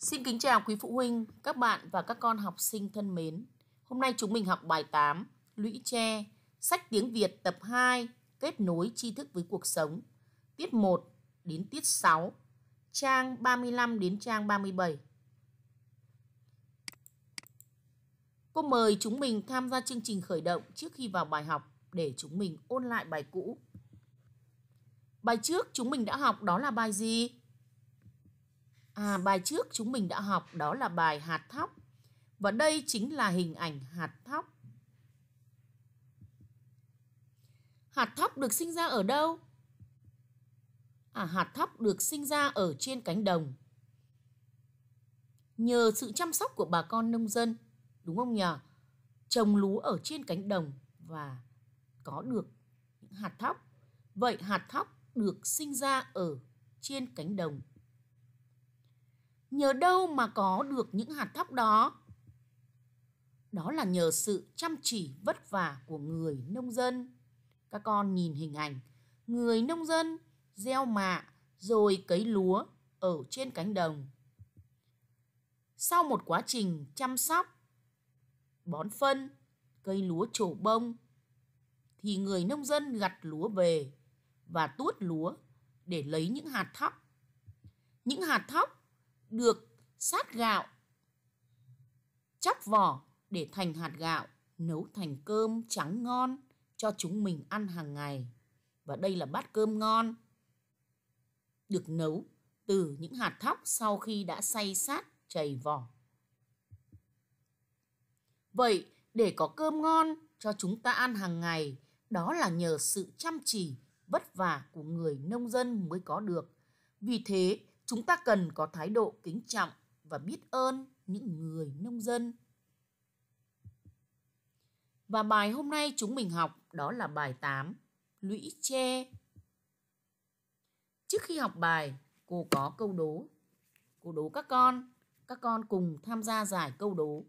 Xin kính chào quý phụ huynh, các bạn và các con học sinh thân mến. Hôm nay chúng mình học bài 8, Lũy Tre, sách tiếng Việt tập 2, kết nối tri thức với cuộc sống, tiết 1 đến tiết 6, trang 35 đến trang 37. Cô mời chúng mình tham gia chương trình khởi động trước khi vào bài học để chúng mình ôn lại bài cũ. Bài trước chúng mình đã học đó là bài gì? À bài trước chúng mình đã học đó là bài hạt thóc. Và đây chính là hình ảnh hạt thóc. Hạt thóc được sinh ra ở đâu? À hạt thóc được sinh ra ở trên cánh đồng. Nhờ sự chăm sóc của bà con nông dân, đúng không nhỉ? Trồng lúa ở trên cánh đồng và có được những hạt thóc. Vậy hạt thóc được sinh ra ở trên cánh đồng nhờ đâu mà có được những hạt thóc đó đó là nhờ sự chăm chỉ vất vả của người nông dân các con nhìn hình ảnh người nông dân gieo mạ rồi cấy lúa ở trên cánh đồng sau một quá trình chăm sóc bón phân cây lúa trổ bông thì người nông dân gặt lúa về và tuốt lúa để lấy những hạt thóc những hạt thóc được sát gạo chóc vỏ để thành hạt gạo nấu thành cơm trắng ngon cho chúng mình ăn hàng ngày và đây là bát cơm ngon được nấu từ những hạt thóc sau khi đã xay sát chảy vỏ vậy để có cơm ngon cho chúng ta ăn hàng ngày đó là nhờ sự chăm chỉ vất vả của người nông dân mới có được vì thế Chúng ta cần có thái độ kính trọng và biết ơn những người nông dân. Và bài hôm nay chúng mình học đó là bài 8, lũy tre. Trước khi học bài, cô có câu đố. Cô đố các con, các con cùng tham gia giải câu đố.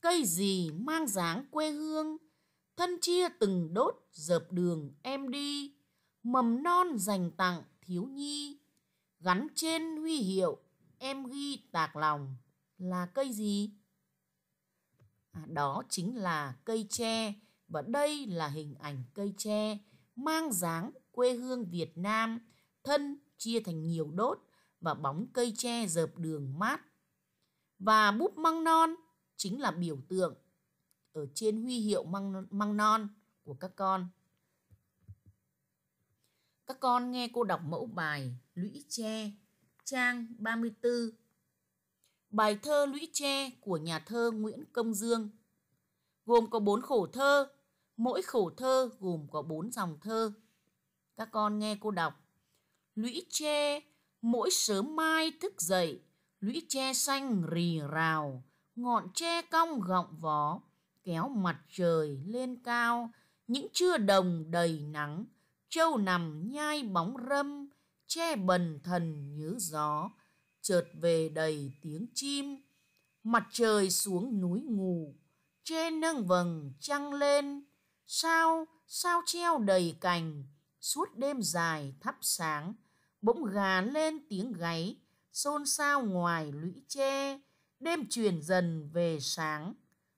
Cây gì mang dáng quê hương, thân chia từng đốt dợp đường em đi, mầm non dành tặng thiếu nhi gắn trên huy hiệu em ghi tạc lòng là cây gì? À, đó chính là cây tre và đây là hình ảnh cây tre mang dáng quê hương Việt Nam, thân chia thành nhiều đốt và bóng cây tre dợp đường mát. Và búp măng non chính là biểu tượng ở trên huy hiệu măng, măng non của các con. Các con nghe cô đọc mẫu bài Lũy Tre, trang 34. Bài thơ Lũy Tre của nhà thơ Nguyễn Công Dương gồm có bốn khổ thơ, mỗi khổ thơ gồm có bốn dòng thơ. Các con nghe cô đọc. Lũy tre mỗi sớm mai thức dậy, lũy tre xanh rì rào, ngọn tre cong gọng vó, kéo mặt trời lên cao, những trưa đồng đầy nắng, trâu nằm nhai bóng râm, che bần thần như gió chợt về đầy tiếng chim mặt trời xuống núi ngủ che nâng vầng trăng lên sao sao treo đầy cành suốt đêm dài thắp sáng bỗng gà lên tiếng gáy xôn xao ngoài lũy tre đêm truyền dần về sáng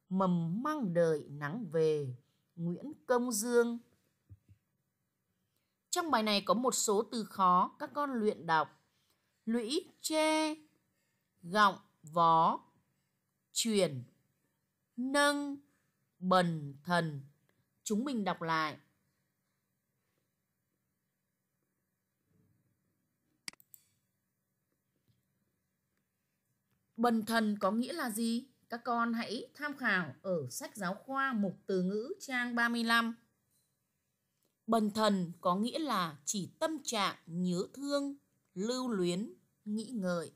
mầm măng đợi nắng về nguyễn công dương trong bài này có một số từ khó các con luyện đọc. Lũy, chê, gọng, vó, truyền, nâng, bần, thần. Chúng mình đọc lại. Bần thần có nghĩa là gì? Các con hãy tham khảo ở sách giáo khoa mục từ ngữ trang 35. Bần thần có nghĩa là chỉ tâm trạng nhớ thương, lưu luyến, nghĩ ngợi.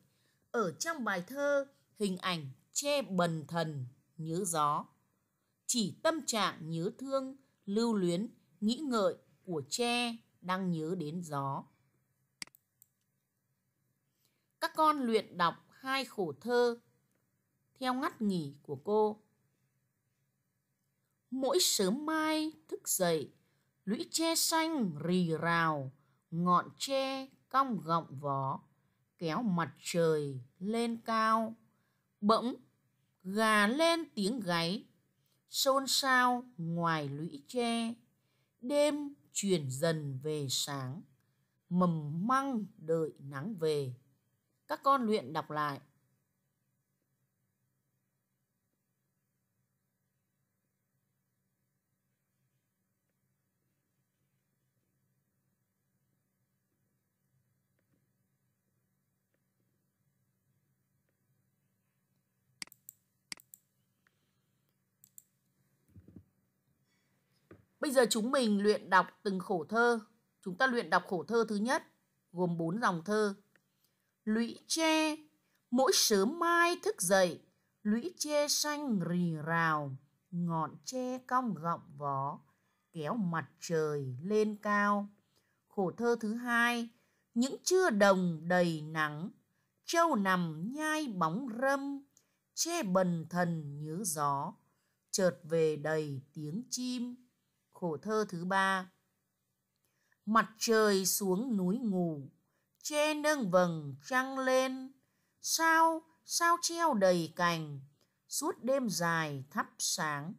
Ở trong bài thơ, hình ảnh che bần thần nhớ gió. Chỉ tâm trạng nhớ thương, lưu luyến, nghĩ ngợi của tre đang nhớ đến gió. Các con luyện đọc hai khổ thơ theo ngắt nghỉ của cô. Mỗi sớm mai thức dậy lũy tre xanh rì rào ngọn tre cong gọng vó kéo mặt trời lên cao bỗng gà lên tiếng gáy xôn xao ngoài lũy tre đêm chuyển dần về sáng mầm măng đợi nắng về các con luyện đọc lại Bây giờ chúng mình luyện đọc từng khổ thơ. Chúng ta luyện đọc khổ thơ thứ nhất, gồm bốn dòng thơ. Lũy tre, mỗi sớm mai thức dậy, lũy tre xanh rì rào, ngọn tre cong gọng vó, kéo mặt trời lên cao. Khổ thơ thứ hai, những trưa đồng đầy nắng, trâu nằm nhai bóng râm, che bần thần nhớ gió, chợt về đầy tiếng chim khổ thơ thứ ba mặt trời xuống núi ngủ che nâng vầng trăng lên sao sao treo đầy cành suốt đêm dài thắp sáng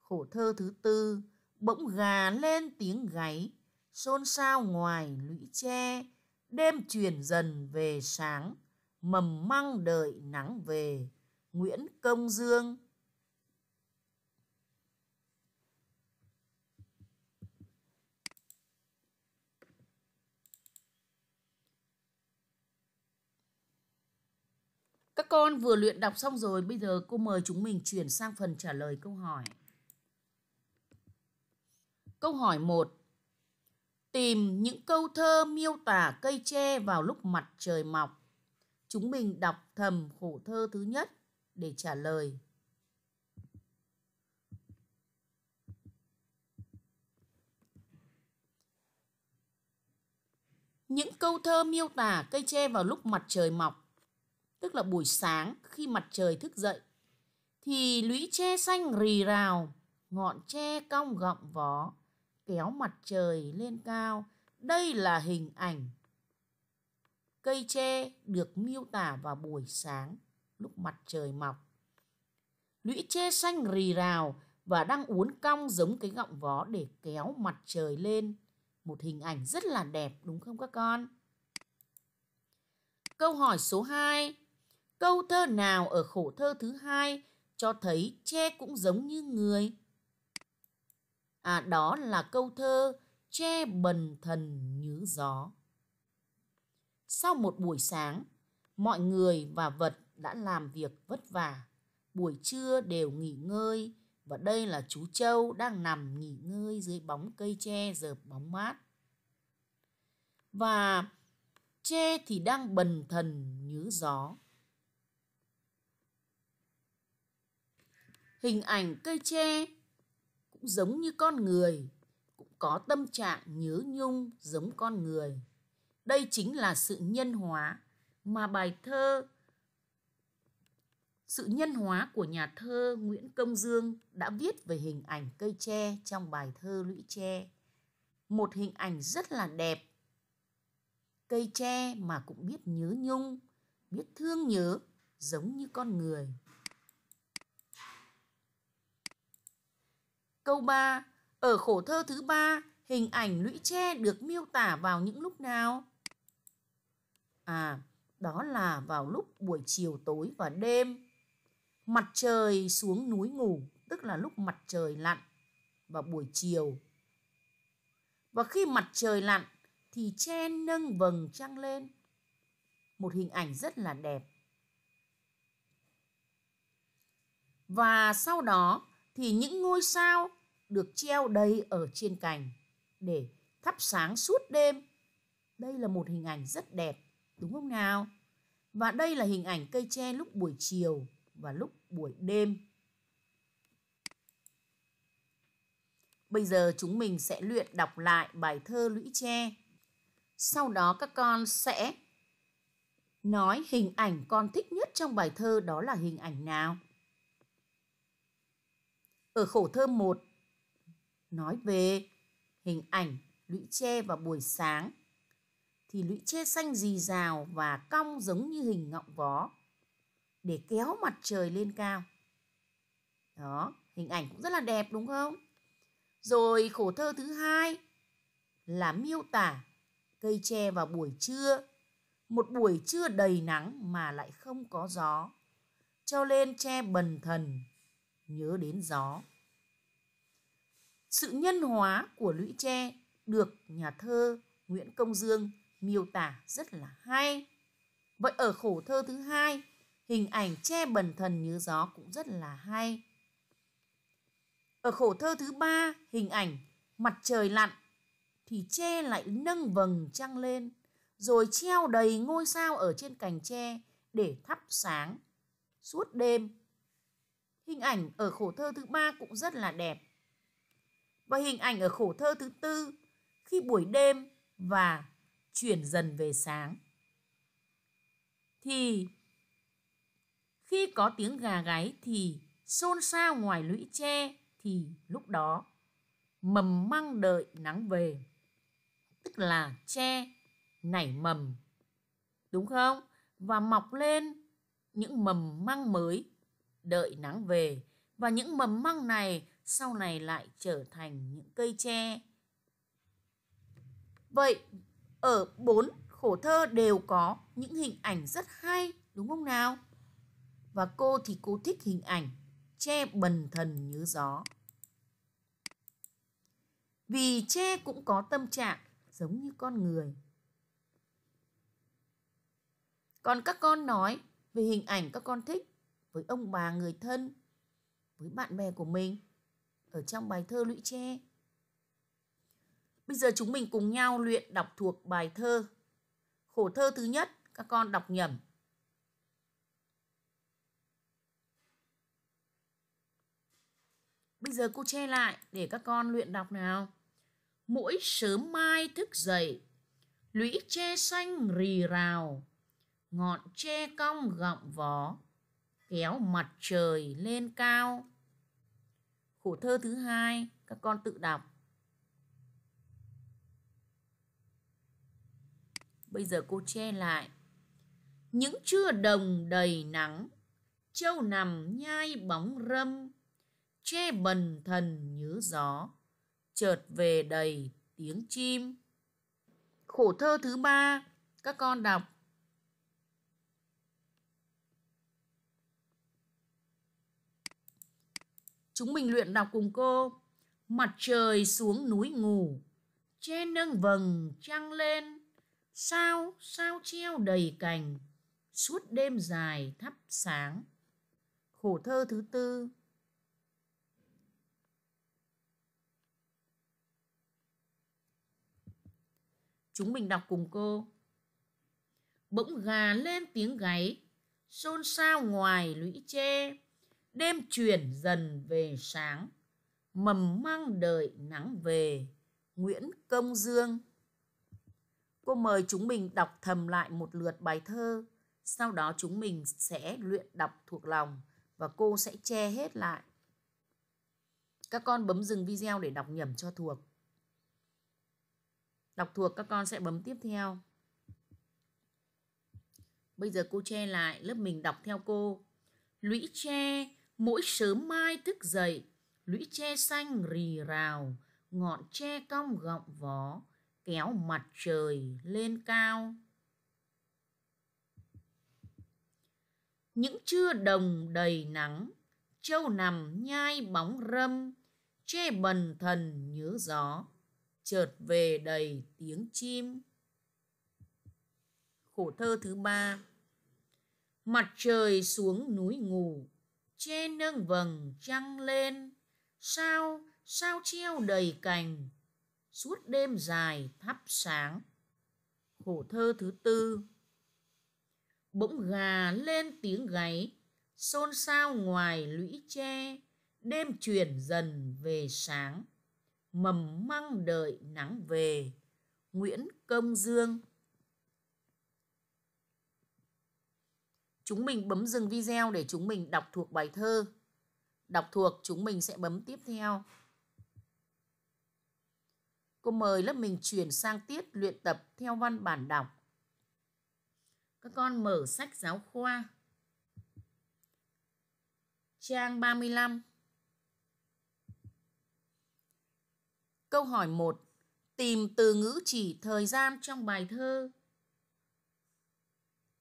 khổ thơ thứ tư bỗng gà lên tiếng gáy xôn xao ngoài lũy tre đêm chuyển dần về sáng mầm măng đợi nắng về nguyễn công dương Các con vừa luyện đọc xong rồi, bây giờ cô mời chúng mình chuyển sang phần trả lời câu hỏi. Câu hỏi 1. Tìm những câu thơ miêu tả cây tre vào lúc mặt trời mọc. Chúng mình đọc thầm khổ thơ thứ nhất để trả lời. Những câu thơ miêu tả cây tre vào lúc mặt trời mọc tức là buổi sáng khi mặt trời thức dậy, thì lũy tre xanh rì rào, ngọn tre cong gọng vó, kéo mặt trời lên cao. Đây là hình ảnh cây tre được miêu tả vào buổi sáng lúc mặt trời mọc. Lũy tre xanh rì rào và đang uốn cong giống cái gọng vó để kéo mặt trời lên. Một hình ảnh rất là đẹp đúng không các con? Câu hỏi số 2 Câu thơ nào ở khổ thơ thứ hai cho thấy tre cũng giống như người? À đó là câu thơ tre bần thần nhứ gió. Sau một buổi sáng, mọi người và vật đã làm việc vất vả. Buổi trưa đều nghỉ ngơi và đây là chú Châu đang nằm nghỉ ngơi dưới bóng cây tre dợp bóng mát. Và tre thì đang bần thần nhứ gió. hình ảnh cây tre cũng giống như con người cũng có tâm trạng nhớ nhung giống con người đây chính là sự nhân hóa mà bài thơ sự nhân hóa của nhà thơ Nguyễn Công Dương đã viết về hình ảnh cây tre trong bài thơ Lũy tre. Một hình ảnh rất là đẹp. Cây tre mà cũng biết nhớ nhung, biết thương nhớ giống như con người. Câu 3. Ở khổ thơ thứ ba, hình ảnh lũy tre được miêu tả vào những lúc nào? À, đó là vào lúc buổi chiều tối và đêm. Mặt trời xuống núi ngủ, tức là lúc mặt trời lặn vào buổi chiều. Và khi mặt trời lặn thì tre nâng vầng trăng lên. Một hình ảnh rất là đẹp. Và sau đó thì những ngôi sao được treo đầy ở trên cành để thắp sáng suốt đêm. Đây là một hình ảnh rất đẹp, đúng không nào? Và đây là hình ảnh cây tre lúc buổi chiều và lúc buổi đêm. Bây giờ chúng mình sẽ luyện đọc lại bài thơ Lũy Tre. Sau đó các con sẽ nói hình ảnh con thích nhất trong bài thơ đó là hình ảnh nào. Ở khổ thơ 1, nói về hình ảnh lũy tre vào buổi sáng thì lũy tre xanh rì rào và cong giống như hình ngọng vó để kéo mặt trời lên cao. Đó, hình ảnh cũng rất là đẹp đúng không? Rồi khổ thơ thứ hai là miêu tả cây tre vào buổi trưa, một buổi trưa đầy nắng mà lại không có gió, cho lên tre bần thần nhớ đến gió sự nhân hóa của lũy tre được nhà thơ Nguyễn Công Dương miêu tả rất là hay. Vậy ở khổ thơ thứ hai, hình ảnh tre bần thần như gió cũng rất là hay. Ở khổ thơ thứ ba, hình ảnh mặt trời lặn thì tre lại nâng vầng trăng lên, rồi treo đầy ngôi sao ở trên cành tre để thắp sáng suốt đêm. Hình ảnh ở khổ thơ thứ ba cũng rất là đẹp và hình ảnh ở khổ thơ thứ tư khi buổi đêm và chuyển dần về sáng. Thì khi có tiếng gà gáy thì xôn xao ngoài lũy tre thì lúc đó mầm măng đợi nắng về tức là tre nảy mầm đúng không và mọc lên những mầm măng mới đợi nắng về và những mầm măng này sau này lại trở thành những cây tre. Vậy ở bốn khổ thơ đều có những hình ảnh rất hay đúng không nào? Và cô thì cô thích hình ảnh tre bần thần như gió. Vì tre cũng có tâm trạng giống như con người. Còn các con nói về hình ảnh các con thích với ông bà người thân, với bạn bè của mình ở trong bài thơ lũy tre. Bây giờ chúng mình cùng nhau luyện đọc thuộc bài thơ. Khổ thơ thứ nhất, các con đọc nhẩm. Bây giờ cô che lại để các con luyện đọc nào. Mỗi sớm mai thức dậy, lũy tre xanh rì rào, ngọn tre cong gọng vó, kéo mặt trời lên cao khổ thơ thứ hai các con tự đọc bây giờ cô che lại những trưa đồng đầy nắng châu nằm nhai bóng râm che bần thần nhớ gió chợt về đầy tiếng chim khổ thơ thứ ba các con đọc Chúng mình luyện đọc cùng cô. Mặt trời xuống núi ngủ, che nâng vầng trăng lên, sao sao treo đầy cành, suốt đêm dài thắp sáng. Khổ thơ thứ tư Chúng mình đọc cùng cô. Bỗng gà lên tiếng gáy, xôn xao ngoài lũy tre đêm chuyển dần về sáng mầm măng đợi nắng về nguyễn công dương cô mời chúng mình đọc thầm lại một lượt bài thơ sau đó chúng mình sẽ luyện đọc thuộc lòng và cô sẽ che hết lại các con bấm dừng video để đọc nhẩm cho thuộc đọc thuộc các con sẽ bấm tiếp theo bây giờ cô che lại lớp mình đọc theo cô lũy tre mỗi sớm mai thức dậy lũy tre xanh rì rào ngọn tre cong gọng vó kéo mặt trời lên cao những trưa đồng đầy nắng trâu nằm nhai bóng râm che bần thần nhớ gió chợt về đầy tiếng chim khổ thơ thứ ba mặt trời xuống núi ngủ trên nương vầng trăng lên sao sao treo đầy cành suốt đêm dài thắp sáng khổ thơ thứ tư bỗng gà lên tiếng gáy xôn xao ngoài lũy tre đêm chuyển dần về sáng mầm măng đợi nắng về nguyễn công dương Chúng mình bấm dừng video để chúng mình đọc thuộc bài thơ. Đọc thuộc chúng mình sẽ bấm tiếp theo. Cô mời lớp mình chuyển sang tiết luyện tập theo văn bản đọc. Các con mở sách giáo khoa. Trang 35. Câu hỏi 1. Tìm từ ngữ chỉ thời gian trong bài thơ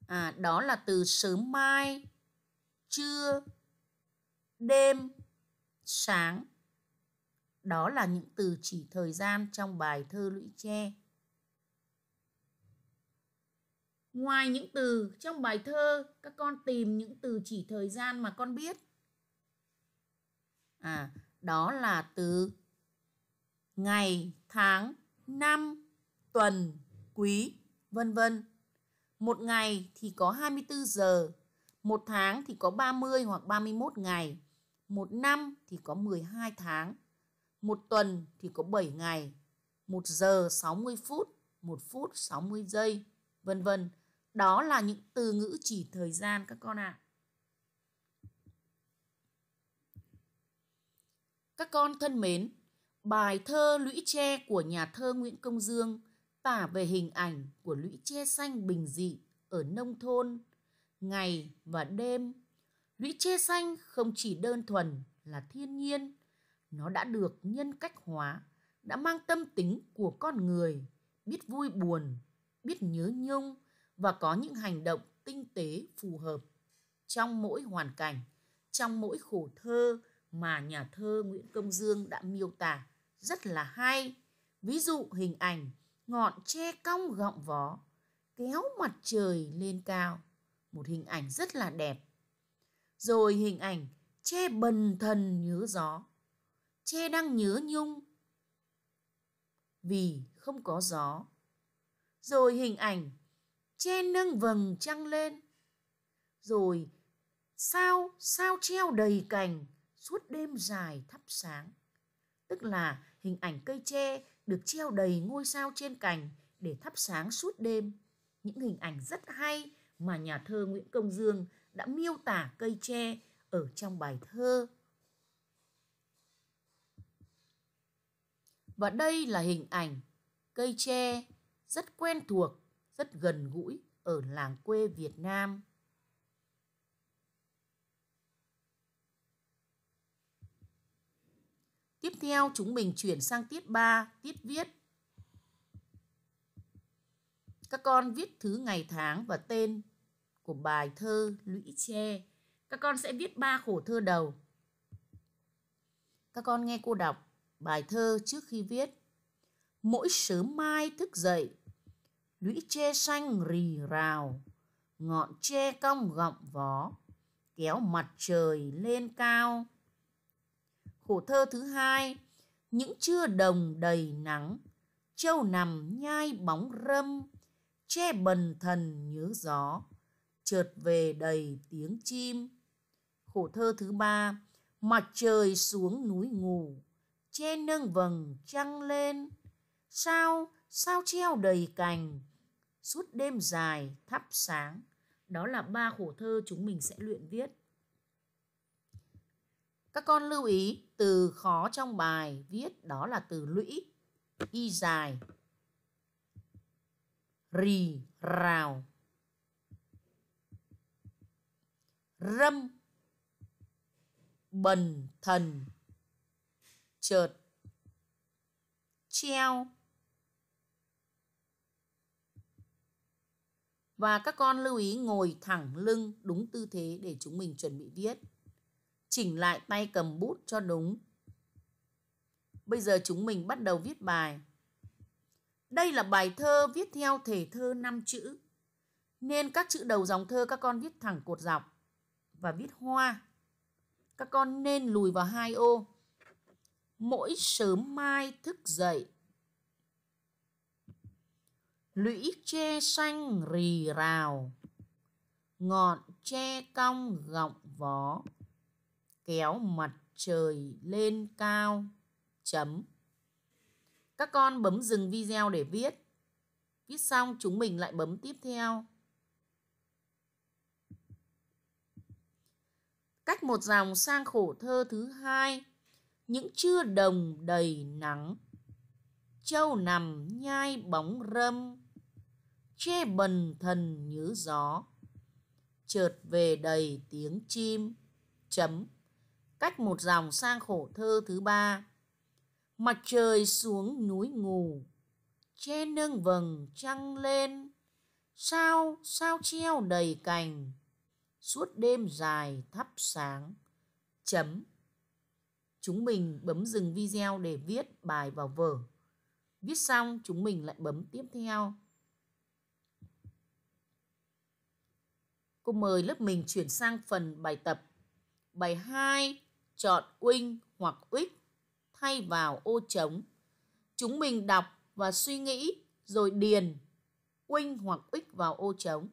à, đó là từ sớm mai trưa đêm sáng đó là những từ chỉ thời gian trong bài thơ lũy tre ngoài những từ trong bài thơ các con tìm những từ chỉ thời gian mà con biết à đó là từ ngày tháng năm tuần quý vân vân một ngày thì có 24 giờ, một tháng thì có 30 hoặc 31 ngày, một năm thì có 12 tháng, một tuần thì có 7 ngày, một giờ 60 phút, một phút 60 giây, vân vân. Đó là những từ ngữ chỉ thời gian các con ạ. À. Các con thân mến, bài thơ Lũy Tre của nhà thơ Nguyễn Công Dương – tả về hình ảnh của lũy tre xanh bình dị ở nông thôn ngày và đêm lũy tre xanh không chỉ đơn thuần là thiên nhiên nó đã được nhân cách hóa đã mang tâm tính của con người biết vui buồn biết nhớ nhung và có những hành động tinh tế phù hợp trong mỗi hoàn cảnh trong mỗi khổ thơ mà nhà thơ nguyễn công dương đã miêu tả rất là hay ví dụ hình ảnh ngọn tre cong gọng vó, kéo mặt trời lên cao, một hình ảnh rất là đẹp. Rồi hình ảnh tre bần thần nhớ gió, tre đang nhớ nhung vì không có gió. Rồi hình ảnh tre nâng vầng trăng lên, rồi sao sao treo đầy cành suốt đêm dài thắp sáng tức là hình ảnh cây tre được treo đầy ngôi sao trên cành để thắp sáng suốt đêm. Những hình ảnh rất hay mà nhà thơ Nguyễn Công Dương đã miêu tả cây tre ở trong bài thơ. Và đây là hình ảnh cây tre rất quen thuộc, rất gần gũi ở làng quê Việt Nam. Tiếp theo chúng mình chuyển sang tiết 3, tiết viết. Các con viết thứ ngày tháng và tên của bài thơ Lũy Tre. Các con sẽ viết ba khổ thơ đầu. Các con nghe cô đọc bài thơ trước khi viết. Mỗi sớm mai thức dậy, lũy tre xanh rì rào, ngọn tre cong gọng vó, kéo mặt trời lên cao khổ thơ thứ hai những trưa đồng đầy nắng châu nằm nhai bóng râm che bần thần nhớ gió chợt về đầy tiếng chim khổ thơ thứ ba mặt trời xuống núi ngủ che nâng vầng trăng lên sao sao treo đầy cành suốt đêm dài thắp sáng đó là ba khổ thơ chúng mình sẽ luyện viết các con lưu ý từ khó trong bài viết đó là từ lũy, y dài, rì, rào, râm, bần, thần, chợt, treo. Và các con lưu ý ngồi thẳng lưng đúng tư thế để chúng mình chuẩn bị viết chỉnh lại tay cầm bút cho đúng. Bây giờ chúng mình bắt đầu viết bài. Đây là bài thơ viết theo thể thơ 5 chữ. Nên các chữ đầu dòng thơ các con viết thẳng cột dọc và viết hoa. Các con nên lùi vào hai ô. Mỗi sớm mai thức dậy. Lũy tre xanh rì rào. Ngọn tre cong gọng vó kéo mặt trời lên cao chấm các con bấm dừng video để viết viết xong chúng mình lại bấm tiếp theo cách một dòng sang khổ thơ thứ hai những chưa đồng đầy nắng châu nằm nhai bóng râm che bần thần nhớ gió chợt về đầy tiếng chim chấm cách một dòng sang khổ thơ thứ ba mặt trời xuống núi ngủ che nâng vầng trăng lên sao sao treo đầy cành suốt đêm dài thắp sáng chấm chúng mình bấm dừng video để viết bài vào vở viết xong chúng mình lại bấm tiếp theo cô mời lớp mình chuyển sang phần bài tập bài 2 chọn wing hoặc which thay vào ô trống. Chúng mình đọc và suy nghĩ rồi điền wing hoặc which vào ô trống.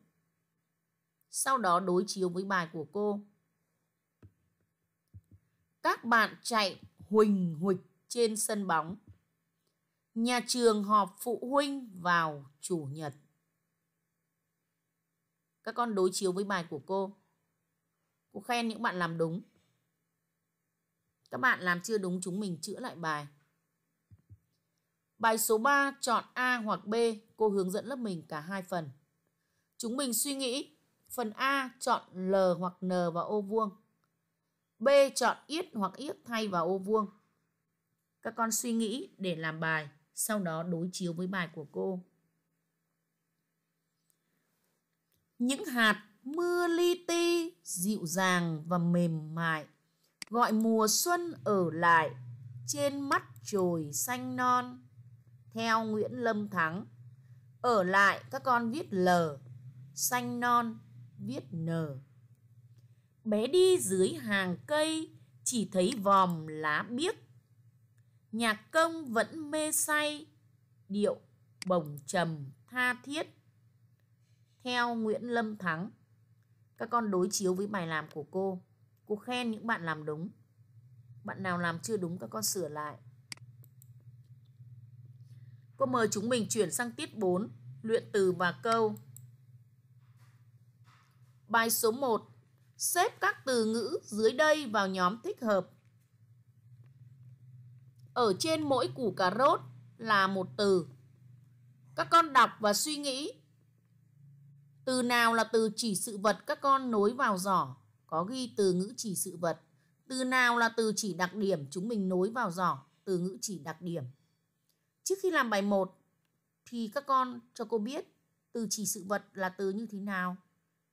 Sau đó đối chiếu với bài của cô. Các bạn chạy huỳnh huỳnh trên sân bóng. Nhà trường họp phụ huynh vào chủ nhật. Các con đối chiếu với bài của cô. Cô khen những bạn làm đúng. Các bạn làm chưa đúng chúng mình chữa lại bài. Bài số 3 chọn A hoặc B, cô hướng dẫn lớp mình cả hai phần. Chúng mình suy nghĩ, phần A chọn L hoặc N vào ô vuông. B chọn yết hoặc yết thay vào ô vuông. Các con suy nghĩ để làm bài, sau đó đối chiếu với bài của cô. Những hạt mưa li ti dịu dàng và mềm mại gọi mùa xuân ở lại trên mắt chồi xanh non theo Nguyễn Lâm Thắng ở lại các con viết L xanh non viết N bé đi dưới hàng cây chỉ thấy vòm lá biếc nhạc công vẫn mê say điệu bồng trầm tha thiết theo Nguyễn Lâm Thắng các con đối chiếu với bài làm của cô Cô khen những bạn làm đúng. Bạn nào làm chưa đúng các con sửa lại. Cô mời chúng mình chuyển sang tiết 4, luyện từ và câu. Bài số 1. Xếp các từ ngữ dưới đây vào nhóm thích hợp. Ở trên mỗi củ cà rốt là một từ. Các con đọc và suy nghĩ. Từ nào là từ chỉ sự vật các con nối vào giỏ? có ghi từ ngữ chỉ sự vật. Từ nào là từ chỉ đặc điểm chúng mình nối vào giỏ từ ngữ chỉ đặc điểm. Trước khi làm bài 1 thì các con cho cô biết từ chỉ sự vật là từ như thế nào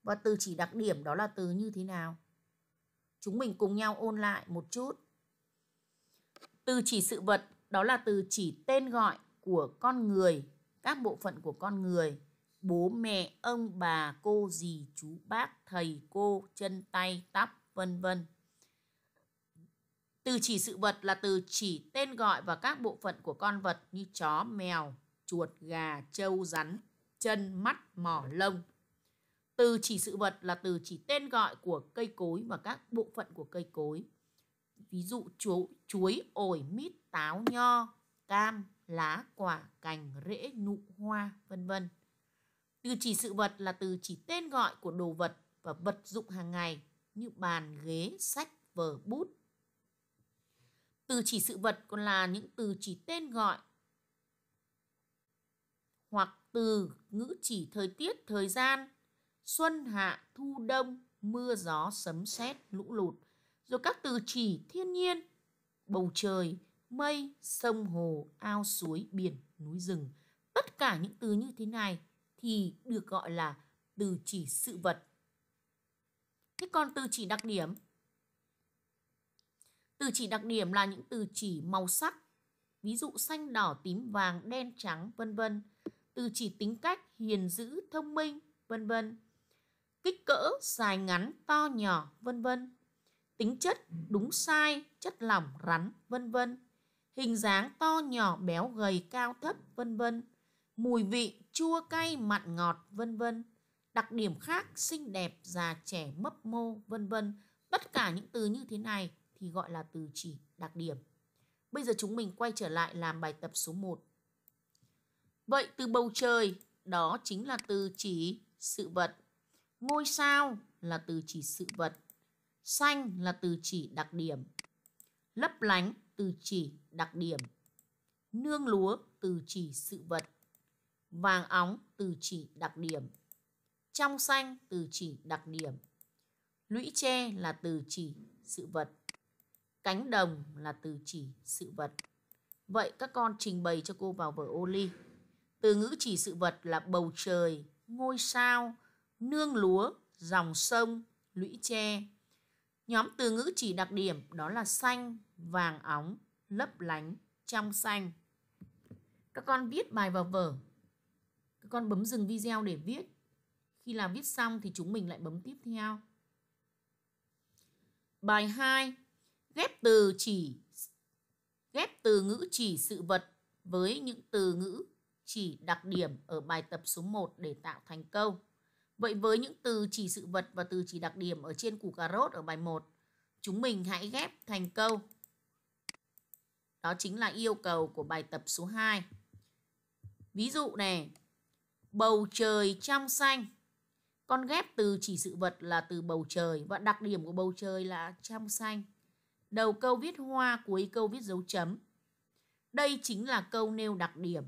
và từ chỉ đặc điểm đó là từ như thế nào. Chúng mình cùng nhau ôn lại một chút. Từ chỉ sự vật đó là từ chỉ tên gọi của con người, các bộ phận của con người bố mẹ, ông bà, cô dì, chú bác, thầy cô, chân tay, tóc, vân vân. Từ chỉ sự vật là từ chỉ tên gọi và các bộ phận của con vật như chó, mèo, chuột, gà, trâu, rắn, chân, mắt, mỏ, lông. Từ chỉ sự vật là từ chỉ tên gọi của cây cối và các bộ phận của cây cối. Ví dụ chuối, chuối ổi, mít, táo, nho, cam, lá, quả, cành, rễ, nụ hoa, vân vân. Từ chỉ sự vật là từ chỉ tên gọi của đồ vật và vật dụng hàng ngày như bàn, ghế, sách, vở, bút. Từ chỉ sự vật còn là những từ chỉ tên gọi hoặc từ ngữ chỉ thời tiết, thời gian, xuân, hạ, thu, đông, mưa, gió, sấm sét, lũ lụt, rồi các từ chỉ thiên nhiên, bầu trời, mây, sông, hồ, ao, suối, biển, núi rừng. Tất cả những từ như thế này thì được gọi là từ chỉ sự vật. Thế còn từ chỉ đặc điểm? Từ chỉ đặc điểm là những từ chỉ màu sắc, ví dụ xanh, đỏ, tím, vàng, đen, trắng, vân vân. Từ chỉ tính cách, hiền dữ, thông minh, vân vân. Kích cỡ, dài ngắn, to nhỏ, vân vân. Tính chất, đúng sai, chất lỏng, rắn, vân vân. Hình dáng to nhỏ, béo gầy, cao thấp, vân vân mùi vị chua cay mặn ngọt vân vân. Đặc điểm khác xinh đẹp, già trẻ, mấp mô vân vân. Tất cả những từ như thế này thì gọi là từ chỉ đặc điểm. Bây giờ chúng mình quay trở lại làm bài tập số 1. Vậy từ bầu trời đó chính là từ chỉ sự vật. Ngôi sao là từ chỉ sự vật. Xanh là từ chỉ đặc điểm. Lấp lánh từ chỉ đặc điểm. Nương lúa từ chỉ sự vật vàng óng từ chỉ đặc điểm trong xanh từ chỉ đặc điểm lũy tre là từ chỉ sự vật cánh đồng là từ chỉ sự vật vậy các con trình bày cho cô vào vở ô ly từ ngữ chỉ sự vật là bầu trời ngôi sao nương lúa dòng sông lũy tre nhóm từ ngữ chỉ đặc điểm đó là xanh vàng óng lấp lánh trong xanh các con viết bài vào vở con bấm dừng video để viết. Khi làm viết xong thì chúng mình lại bấm tiếp theo. Bài 2. Ghép từ chỉ ghép từ ngữ chỉ sự vật với những từ ngữ chỉ đặc điểm ở bài tập số 1 để tạo thành câu. Vậy với những từ chỉ sự vật và từ chỉ đặc điểm ở trên củ cà rốt ở bài 1, chúng mình hãy ghép thành câu. Đó chính là yêu cầu của bài tập số 2. Ví dụ này, bầu trời trong xanh con ghép từ chỉ sự vật là từ bầu trời và đặc điểm của bầu trời là trong xanh đầu câu viết hoa cuối câu viết dấu chấm đây chính là câu nêu đặc điểm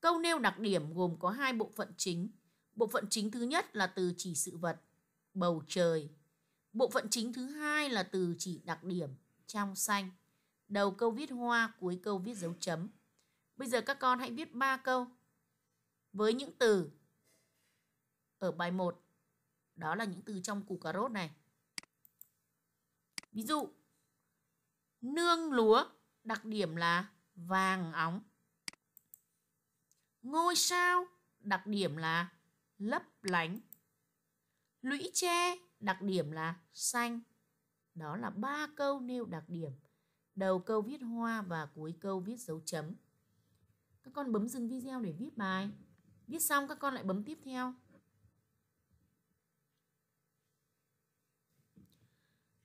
câu nêu đặc điểm gồm có hai bộ phận chính bộ phận chính thứ nhất là từ chỉ sự vật bầu trời bộ phận chính thứ hai là từ chỉ đặc điểm trong xanh đầu câu viết hoa cuối câu viết dấu chấm bây giờ các con hãy viết ba câu với những từ ở bài 1. Đó là những từ trong củ cà rốt này. Ví dụ, nương lúa đặc điểm là vàng óng. Ngôi sao đặc điểm là lấp lánh. Lũy tre đặc điểm là xanh. Đó là ba câu nêu đặc điểm. Đầu câu viết hoa và cuối câu viết dấu chấm. Các con bấm dừng video để viết bài viết xong các con lại bấm tiếp theo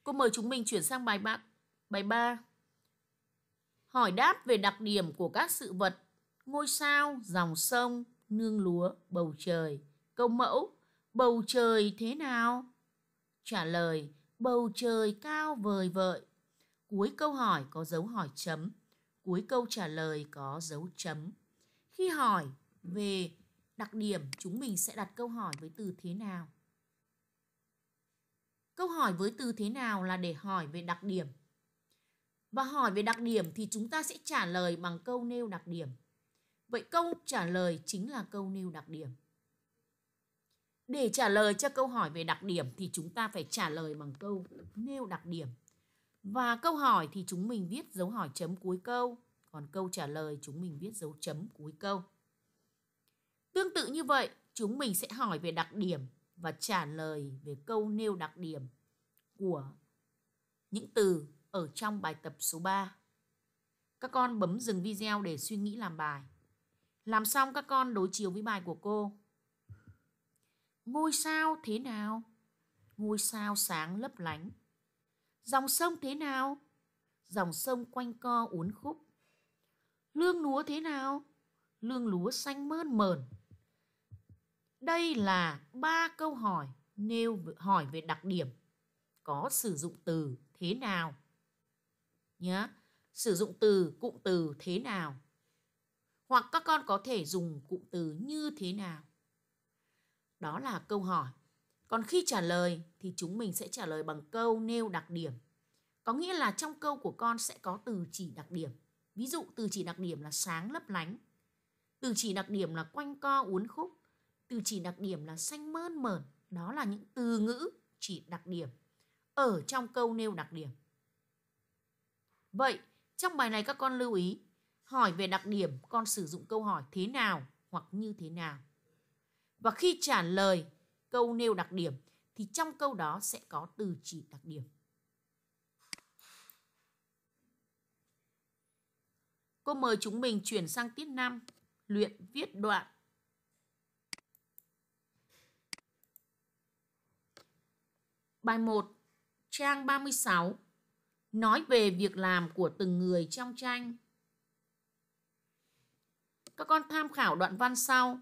cô mời chúng mình chuyển sang bài 3 bài 3 hỏi đáp về đặc điểm của các sự vật ngôi sao dòng sông nương lúa bầu trời câu mẫu bầu trời thế nào trả lời bầu trời cao vời vợi cuối câu hỏi có dấu hỏi chấm cuối câu trả lời có dấu chấm khi hỏi về Đặc điểm chúng mình sẽ đặt câu hỏi với từ thế nào. Câu hỏi với từ thế nào là để hỏi về đặc điểm. Và hỏi về đặc điểm thì chúng ta sẽ trả lời bằng câu nêu đặc điểm. Vậy câu trả lời chính là câu nêu đặc điểm. Để trả lời cho câu hỏi về đặc điểm thì chúng ta phải trả lời bằng câu nêu đặc điểm. Và câu hỏi thì chúng mình viết dấu hỏi chấm cuối câu, còn câu trả lời chúng mình viết dấu chấm cuối câu. Tương tự như vậy, chúng mình sẽ hỏi về đặc điểm và trả lời về câu nêu đặc điểm của những từ ở trong bài tập số 3. Các con bấm dừng video để suy nghĩ làm bài. Làm xong các con đối chiếu với bài của cô. Ngôi sao thế nào? Ngôi sao sáng lấp lánh. Dòng sông thế nào? Dòng sông quanh co uốn khúc. Lương lúa thế nào? Lương lúa xanh mơn mờn. Đây là ba câu hỏi nêu hỏi về đặc điểm có sử dụng từ thế nào nhé sử dụng từ cụm từ thế nào hoặc các con có thể dùng cụm từ như thế nào đó là câu hỏi còn khi trả lời thì chúng mình sẽ trả lời bằng câu nêu đặc điểm có nghĩa là trong câu của con sẽ có từ chỉ đặc điểm ví dụ từ chỉ đặc điểm là sáng lấp lánh từ chỉ đặc điểm là quanh co uốn khúc từ chỉ đặc điểm là xanh mơn mởn đó là những từ ngữ chỉ đặc điểm ở trong câu nêu đặc điểm vậy trong bài này các con lưu ý hỏi về đặc điểm con sử dụng câu hỏi thế nào hoặc như thế nào và khi trả lời câu nêu đặc điểm thì trong câu đó sẽ có từ chỉ đặc điểm Cô mời chúng mình chuyển sang tiết năm luyện viết đoạn Bài 1, trang 36, nói về việc làm của từng người trong tranh. Các con tham khảo đoạn văn sau.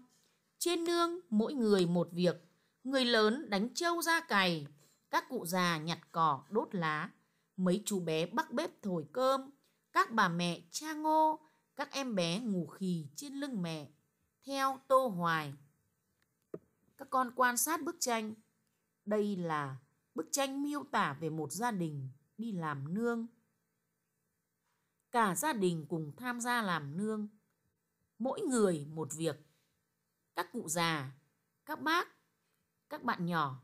Trên nương mỗi người một việc, người lớn đánh trâu ra cày, các cụ già nhặt cỏ đốt lá, mấy chú bé bắt bếp thổi cơm, các bà mẹ cha ngô, các em bé ngủ khì trên lưng mẹ. Theo Tô Hoài. Các con quan sát bức tranh. Đây là Bức tranh miêu tả về một gia đình đi làm nương. Cả gia đình cùng tham gia làm nương. Mỗi người một việc. Các cụ già, các bác, các bạn nhỏ,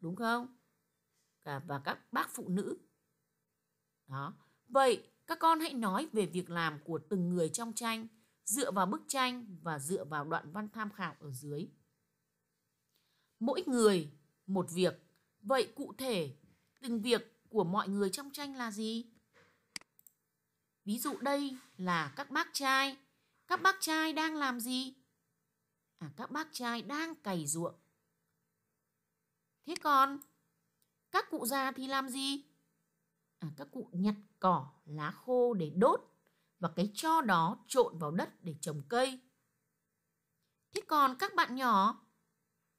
đúng không? Cả và các bác phụ nữ. Đó. Vậy các con hãy nói về việc làm của từng người trong tranh dựa vào bức tranh và dựa vào đoạn văn tham khảo ở dưới. Mỗi người một việc Vậy cụ thể, từng việc của mọi người trong tranh là gì? Ví dụ đây là các bác trai. Các bác trai đang làm gì? À, các bác trai đang cày ruộng. Thế còn các cụ già thì làm gì? À, các cụ nhặt cỏ, lá khô để đốt và cái cho đó trộn vào đất để trồng cây. Thế còn các bạn nhỏ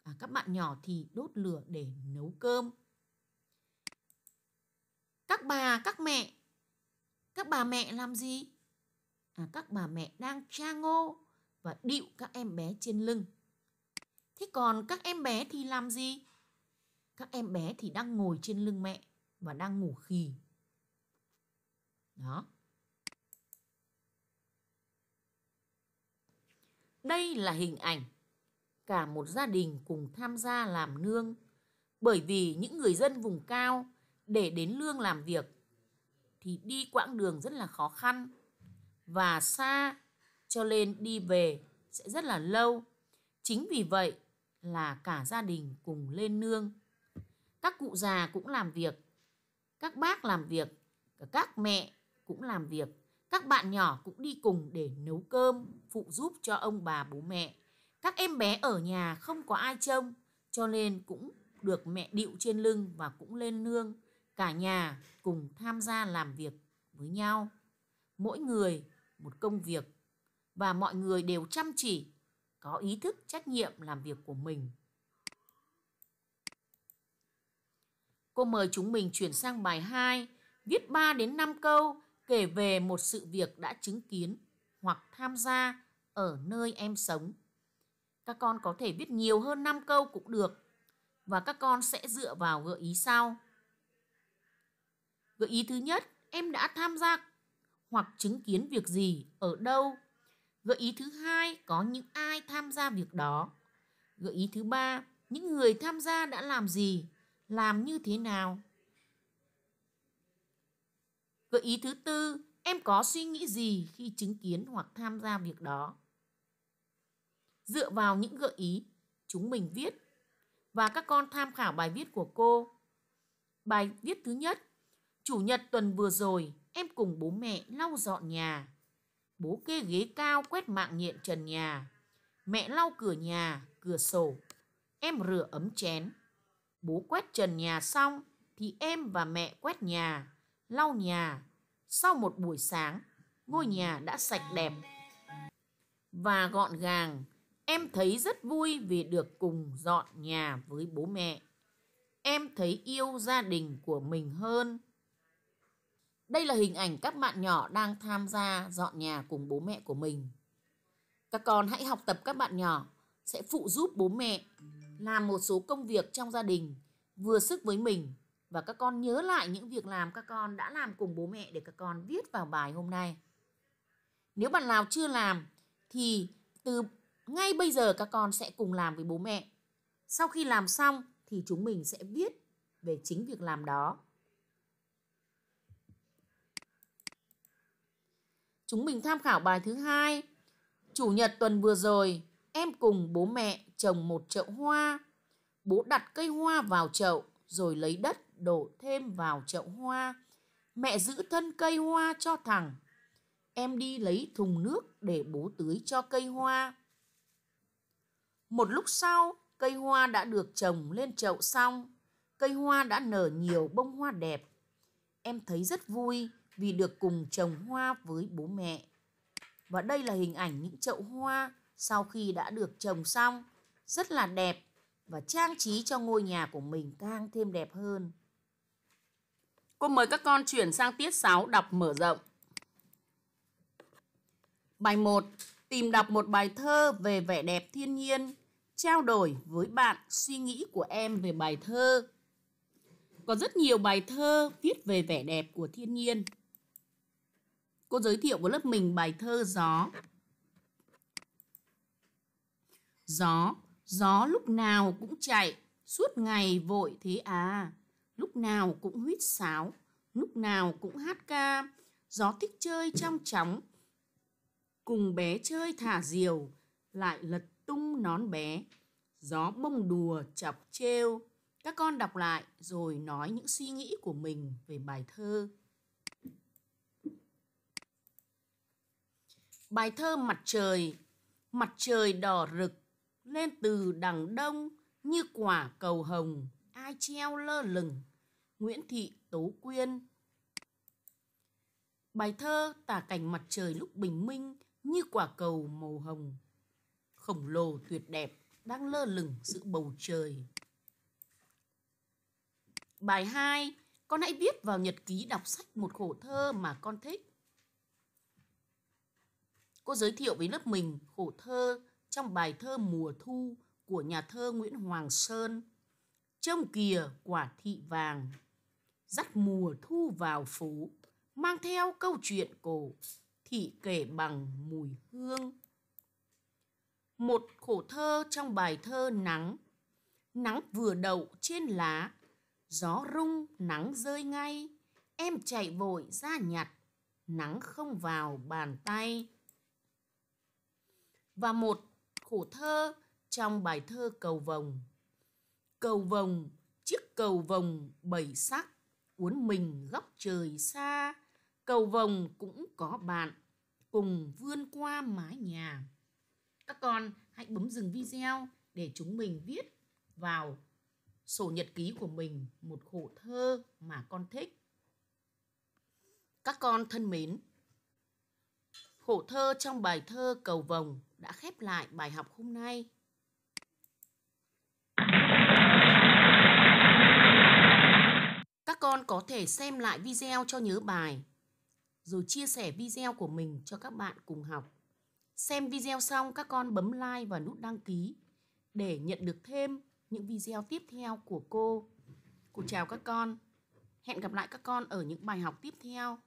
và các bạn nhỏ thì đốt lửa để nấu cơm. Các bà, các mẹ, các bà mẹ làm gì? À, các bà mẹ đang tra ngô và điệu các em bé trên lưng. Thế còn các em bé thì làm gì? Các em bé thì đang ngồi trên lưng mẹ và đang ngủ khì. Đó. Đây là hình ảnh cả một gia đình cùng tham gia làm nương. Bởi vì những người dân vùng cao để đến lương làm việc thì đi quãng đường rất là khó khăn và xa cho nên đi về sẽ rất là lâu. Chính vì vậy là cả gia đình cùng lên nương. Các cụ già cũng làm việc, các bác làm việc, các mẹ cũng làm việc, các bạn nhỏ cũng đi cùng để nấu cơm phụ giúp cho ông bà bố mẹ. Các em bé ở nhà không có ai trông, cho nên cũng được mẹ điệu trên lưng và cũng lên nương. Cả nhà cùng tham gia làm việc với nhau. Mỗi người một công việc và mọi người đều chăm chỉ, có ý thức trách nhiệm làm việc của mình. Cô mời chúng mình chuyển sang bài 2, viết 3 đến 5 câu kể về một sự việc đã chứng kiến hoặc tham gia ở nơi em sống. Các con có thể viết nhiều hơn 5 câu cũng được và các con sẽ dựa vào gợi ý sau. Gợi ý thứ nhất, em đã tham gia hoặc chứng kiến việc gì, ở đâu. Gợi ý thứ hai, có những ai tham gia việc đó. Gợi ý thứ ba, những người tham gia đã làm gì, làm như thế nào. Gợi ý thứ tư, em có suy nghĩ gì khi chứng kiến hoặc tham gia việc đó. Dựa vào những gợi ý chúng mình viết và các con tham khảo bài viết của cô. Bài viết thứ nhất, Chủ nhật tuần vừa rồi, em cùng bố mẹ lau dọn nhà. Bố kê ghế cao quét mạng nhện trần nhà. Mẹ lau cửa nhà, cửa sổ. Em rửa ấm chén. Bố quét trần nhà xong thì em và mẹ quét nhà, lau nhà. Sau một buổi sáng, ngôi nhà đã sạch đẹp và gọn gàng Em thấy rất vui vì được cùng dọn nhà với bố mẹ. Em thấy yêu gia đình của mình hơn. Đây là hình ảnh các bạn nhỏ đang tham gia dọn nhà cùng bố mẹ của mình. Các con hãy học tập các bạn nhỏ sẽ phụ giúp bố mẹ làm một số công việc trong gia đình vừa sức với mình và các con nhớ lại những việc làm các con đã làm cùng bố mẹ để các con viết vào bài hôm nay. Nếu bạn nào chưa làm thì từ ngay bây giờ các con sẽ cùng làm với bố mẹ. Sau khi làm xong thì chúng mình sẽ viết về chính việc làm đó. Chúng mình tham khảo bài thứ hai. Chủ nhật tuần vừa rồi, em cùng bố mẹ trồng một chậu hoa. Bố đặt cây hoa vào chậu rồi lấy đất đổ thêm vào chậu hoa. Mẹ giữ thân cây hoa cho thẳng. Em đi lấy thùng nước để bố tưới cho cây hoa một lúc sau, cây hoa đã được trồng lên chậu xong. Cây hoa đã nở nhiều bông hoa đẹp. Em thấy rất vui vì được cùng trồng hoa với bố mẹ. Và đây là hình ảnh những chậu hoa sau khi đã được trồng xong. Rất là đẹp và trang trí cho ngôi nhà của mình càng thêm đẹp hơn. Cô mời các con chuyển sang tiết 6 đọc mở rộng. Bài 1 tìm đọc một bài thơ về vẻ đẹp thiên nhiên, trao đổi với bạn suy nghĩ của em về bài thơ. Có rất nhiều bài thơ viết về vẻ đẹp của thiên nhiên. Cô giới thiệu với lớp mình bài thơ Gió. Gió, gió lúc nào cũng chạy, suốt ngày vội thế à, lúc nào cũng huýt sáo, lúc nào cũng hát ca, gió thích chơi trong chóng, cùng bé chơi thả diều lại lật tung nón bé gió bông đùa chọc trêu các con đọc lại rồi nói những suy nghĩ của mình về bài thơ bài thơ mặt trời mặt trời đỏ rực lên từ đằng đông như quả cầu hồng ai treo lơ lửng nguyễn thị tố quyên bài thơ tả cảnh mặt trời lúc bình minh như quả cầu màu hồng khổng lồ tuyệt đẹp đang lơ lửng giữa bầu trời. Bài 2, con hãy viết vào nhật ký đọc sách một khổ thơ mà con thích. Cô giới thiệu với lớp mình khổ thơ trong bài thơ Mùa thu của nhà thơ Nguyễn Hoàng Sơn. Trông kìa quả thị vàng, dắt mùa thu vào phố, mang theo câu chuyện cổ thì kể bằng mùi hương. Một khổ thơ trong bài thơ Nắng. Nắng vừa đậu trên lá, gió rung nắng rơi ngay, em chạy vội ra nhặt, nắng không vào bàn tay. Và một khổ thơ trong bài thơ Cầu Vồng. Cầu Vồng, chiếc cầu vồng bảy sắc, uốn mình góc trời xa, cầu vồng cũng có bạn cùng vươn qua mái nhà. Các con hãy bấm dừng video để chúng mình viết vào sổ nhật ký của mình một khổ thơ mà con thích. Các con thân mến, khổ thơ trong bài thơ Cầu Vồng đã khép lại bài học hôm nay. Các con có thể xem lại video cho nhớ bài rồi chia sẻ video của mình cho các bạn cùng học. Xem video xong các con bấm like và nút đăng ký để nhận được thêm những video tiếp theo của cô. Cô chào các con. Hẹn gặp lại các con ở những bài học tiếp theo.